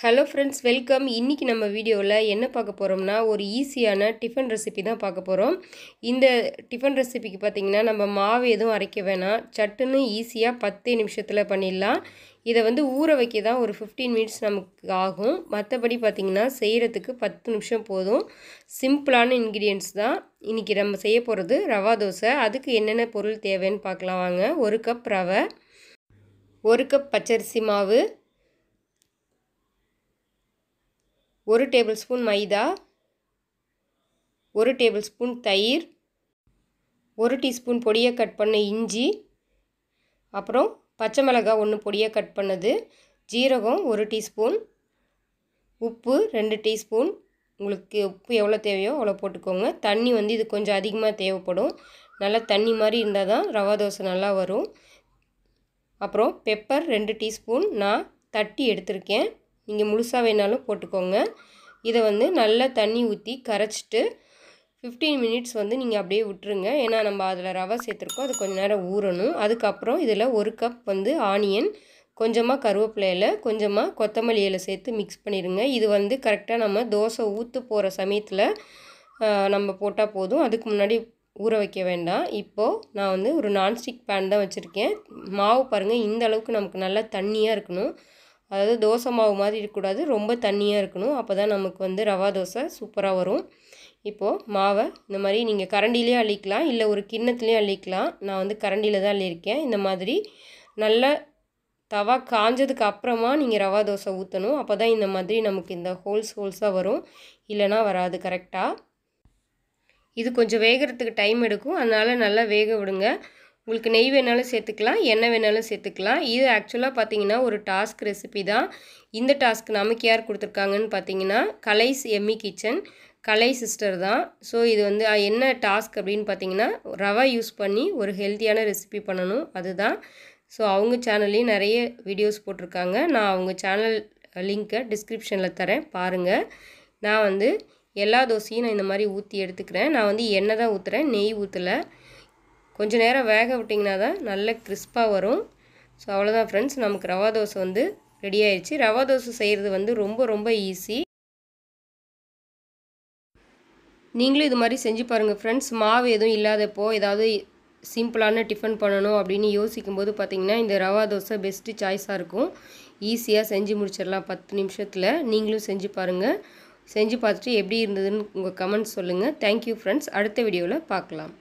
hello friends welcome இன்றைக்கி நம்ம வீடியோவில் என்ன பார்க்க போகிறோம்னா ஒரு ஈஸியான டிஃபன் ரெசிபி தான் பார்க்க போகிறோம் இந்த டிஃபன் ரெசிபிக்கு பார்த்திங்கன்னா நம்ம மாவு எதுவும் அரைக்க வேணாம் சட்டுன்னு ஈஸியாக பத்தே நிமிஷத்தில் பண்ணிடலாம் இதை வந்து ஊற வைக்க தான் ஒரு ஃபிஃப்டீன் மினிட்ஸ் நமக்கு ஆகும் மற்றபடி பார்த்திங்கன்னா செய்கிறதுக்கு பத்து நிமிஷம் போதும் சிம்பிளான இன்க்ரீடியன்ஸ் தான் இன்றைக்கி நம்ம செய்ய போகிறது ரவா தோசை அதுக்கு என்னென்ன பொருள் தேவைன்னு பார்க்கலாம் வாங்க ஒரு கப் ரவை ஒரு கப் பச்சரிசி மாவு ஒரு டேபிள் ஸ்பூன் மைதா ஒரு டேபிள் ஸ்பூன் தயிர் ஒரு டீஸ்பூன் பொடியை கட் பண்ண இஞ்சி அப்புறம் பச்சை மிளகாய் ஒன்று பொடியை கட் பண்ணது ஜீரகம் ஒரு டீஸ்பூன் உப்பு ரெண்டு டீஸ்பூன் உங்களுக்கு உப்பு எவ்வளோ தேவையோ அவ்வளோ போட்டுக்கோங்க தண்ணி வந்து இது கொஞ்சம் அதிகமாக தேவைப்படும் நல்லா தண்ணி மாதிரி இருந்தால் தான் ரவா தோசை நல்லா வரும் அப்புறம் பெப்பர் ரெண்டு டீஸ்பூன் நான் தட்டி எடுத்திருக்கேன் நீங்கள் முழுசாக வேணாலும் போட்டுக்கோங்க இதை வந்து நல்லா தண்ணி ஊற்றி கரைச்சிட்டு ஃபிஃப்டீன் மினிட்ஸ் வந்து நீங்கள் அப்படியே விட்டுருங்க ஏன்னா நம்ம அதில் ரவை சேர்த்துருக்கோம் அது கொஞ்சம் நேரம் ஊறணும் அதுக்கப்புறம் இதில் ஒரு கப் வந்து ஆனியன் கொஞ்சமாக கருவேப்பிலையில் கொஞ்சமாக கொத்தமல்லி இலை சேர்த்து மிக்ஸ் பண்ணிடுங்க இது வந்து கரெக்டாக நம்ம தோசை ஊற்று போகிற சமயத்தில் நம்ம போட்டால் போதும் அதுக்கு முன்னாடி ஊற வைக்க வேண்டாம் இப்போது நான் வந்து ஒரு நான்ஸ்டிக் பேன் தான் வச்சுருக்கேன் மாவு பாருங்கள் இந்த அளவுக்கு நமக்கு நல்லா தண்ணியாக இருக்கணும் அதாவது தோசை மாவு மாதிரி இருக்கக்கூடாது ரொம்ப தண்ணியாக இருக்கணும் அப்போ தான் நமக்கு வந்து ரவா தோசை சூப்பராக வரும் இப்போது மாவை இந்த மாதிரி நீங்கள் கரண்டிலேயே அள்ளிக்கலாம் இல்லை ஒரு கிண்ணத்துலேயும் அள்ளிக்கலாம் நான் வந்து கரண்டியில் தான் அள்ளியிருக்கேன் இந்த மாதிரி நல்லா தவா காஞ்சதுக்கு அப்புறமா நீங்கள் ரவா தோசை ஊற்றணும் அப்போ தான் இந்த மாதிரி நமக்கு இந்த ஹோல்ஸ் ஹோல்ஸாக வரும் இல்லைனா வராது கரெக்டாக இது கொஞ்சம் வேகிறதுக்கு டைம் எடுக்கும் அதனால் நல்லா வேக விடுங்க உங்களுக்கு நெய் வேணாலும் சேர்த்துக்கலாம் எண்ணெய் வேணாலும் சேர்த்துக்கலாம் இது ஆக்சுவலாக பார்த்தீங்கன்னா ஒரு டாஸ்க் ரெசிபி தான் இந்த டாஸ்க் நமக்கு யார் கொடுத்துருக்காங்கன்னு பார்த்தீங்கன்னா கலைஸ் எம்மி கிச்சன் கலை சிஸ்டர் தான் ஸோ இது வந்து என்ன டாஸ்க் அப்படின்னு பார்த்தீங்கன்னா ரவா யூஸ் பண்ணி ஒரு ஹெல்த்தியான ரெசிபி பண்ணணும் அதுதான் ஸோ அவங்க சேனல்லையும் நிறைய வீடியோஸ் போட்டிருக்காங்க நான் அவங்க சேனல் லிங்க்கை டிஸ்கிரிப்ஷனில் தரேன் பாருங்கள் நான் வந்து எல்லா தோசையும் நான் இந்த மாதிரி ஊற்றி எடுத்துக்கிறேன் நான் வந்து எண்ணெய் தான் ஊற்றுறேன் நெய் ஊற்றலை கொஞ்சம் நேரம் வேக விட்டிங்கன்னா தான் நல்ல கிறிஸ்பாக வரும் ஸோ அவ்வளோதான் ஃப்ரெண்ட்ஸ் நமக்கு ரவா தோசை வந்து ரெடி ஆயிடுச்சு ரவா தோசை செய்கிறது வந்து ரொம்ப ரொம்ப ஈஸி நீங்களும் இது மாதிரி செஞ்சு பாருங்கள் ஃப்ரெண்ட்ஸ் மாவு எதுவும் இல்லாதப்போ ஏதாவது சிம்பிளான டிஃபன் பண்ணணும் அப்படின்னு யோசிக்கும்போது பார்த்திங்கன்னா இந்த ரவா தோசை பெஸ்ட்டு சாய்ஸாக இருக்கும் ஈஸியாக செஞ்சு முடிச்சிடலாம் பத்து நிமிஷத்தில் நீங்களும் செஞ்சு பாருங்கள் செஞ்சு பார்த்துட்டு எப்படி இருந்ததுன்னு உங்கள் கமெண்ட்ஸ் சொல்லுங்கள் தேங்க்யூ ஃப்ரெண்ட்ஸ் அடுத்த வீடியோவில் பார்க்கலாம்